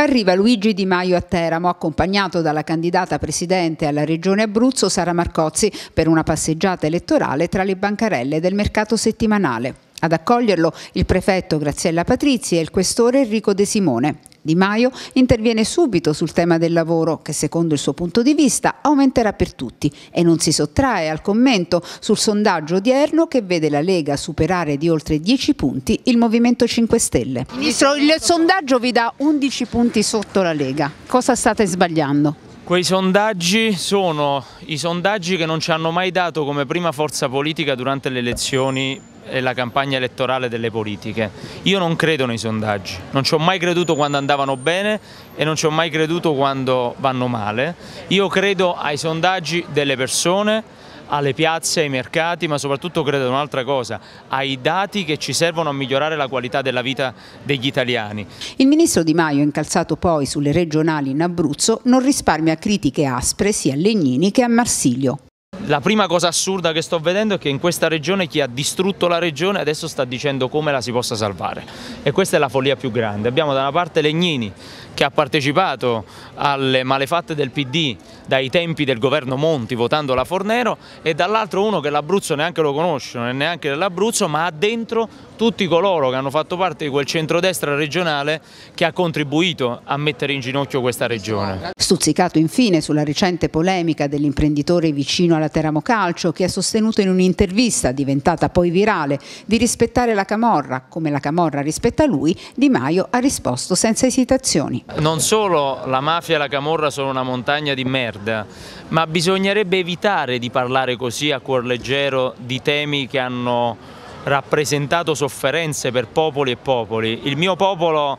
Arriva Luigi Di Maio a Teramo, accompagnato dalla candidata presidente alla Regione Abruzzo, Sara Marcozzi, per una passeggiata elettorale tra le bancarelle del mercato settimanale. Ad accoglierlo il prefetto Graziella Patrizi e il questore Enrico De Simone. Di Maio interviene subito sul tema del lavoro che secondo il suo punto di vista aumenterà per tutti e non si sottrae al commento sul sondaggio odierno che vede la Lega superare di oltre 10 punti il Movimento 5 Stelle. Ministro, il sondaggio vi dà 11 punti sotto la Lega. Cosa state sbagliando? Quei sondaggi sono i sondaggi che non ci hanno mai dato come prima forza politica durante le elezioni e la campagna elettorale delle politiche. Io non credo nei sondaggi, non ci ho mai creduto quando andavano bene e non ci ho mai creduto quando vanno male. Io credo ai sondaggi delle persone alle piazze, ai mercati, ma soprattutto credo ad un'altra cosa, ai dati che ci servono a migliorare la qualità della vita degli italiani. Il ministro Di Maio, incalzato poi sulle regionali in Abruzzo, non risparmia critiche aspre sia a Legnini che a Marsilio. La prima cosa assurda che sto vedendo è che in questa regione chi ha distrutto la regione adesso sta dicendo come la si possa salvare e questa è la follia più grande. Abbiamo da una parte Legnini che ha partecipato alle malefatte del PD dai tempi del governo Monti votando la Fornero e dall'altro uno che l'Abruzzo neanche lo conosce, non è neanche dell'Abruzzo, ma ha dentro tutti coloro che hanno fatto parte di quel centrodestra regionale che ha contribuito a mettere in ginocchio questa regione. Stuzzicato infine sulla recente polemica dell'imprenditore vicino alla Teramo Calcio che ha sostenuto in un'intervista diventata poi virale di rispettare la Camorra come la Camorra rispetta lui, Di Maio ha risposto senza esitazioni. Non solo la mafia e la Camorra sono una montagna di merda, guarda, ma bisognerebbe evitare di parlare così a cuor leggero di temi che hanno rappresentato sofferenze per popoli e popoli. Il mio popolo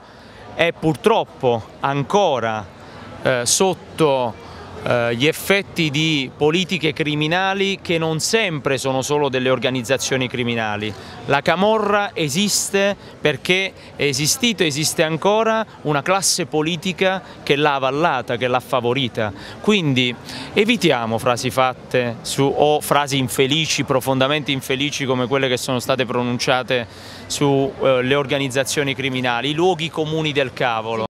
è purtroppo ancora eh, sotto eh, gli effetti di politiche criminali che non sempre sono solo delle organizzazioni criminali. La Camorra esiste perché è esistito esiste ancora una classe politica che l'ha avallata, che l'ha favorita. Quindi evitiamo frasi fatte su, o frasi infelici, profondamente infelici come quelle che sono state pronunciate sulle eh, organizzazioni criminali, i luoghi comuni del cavolo.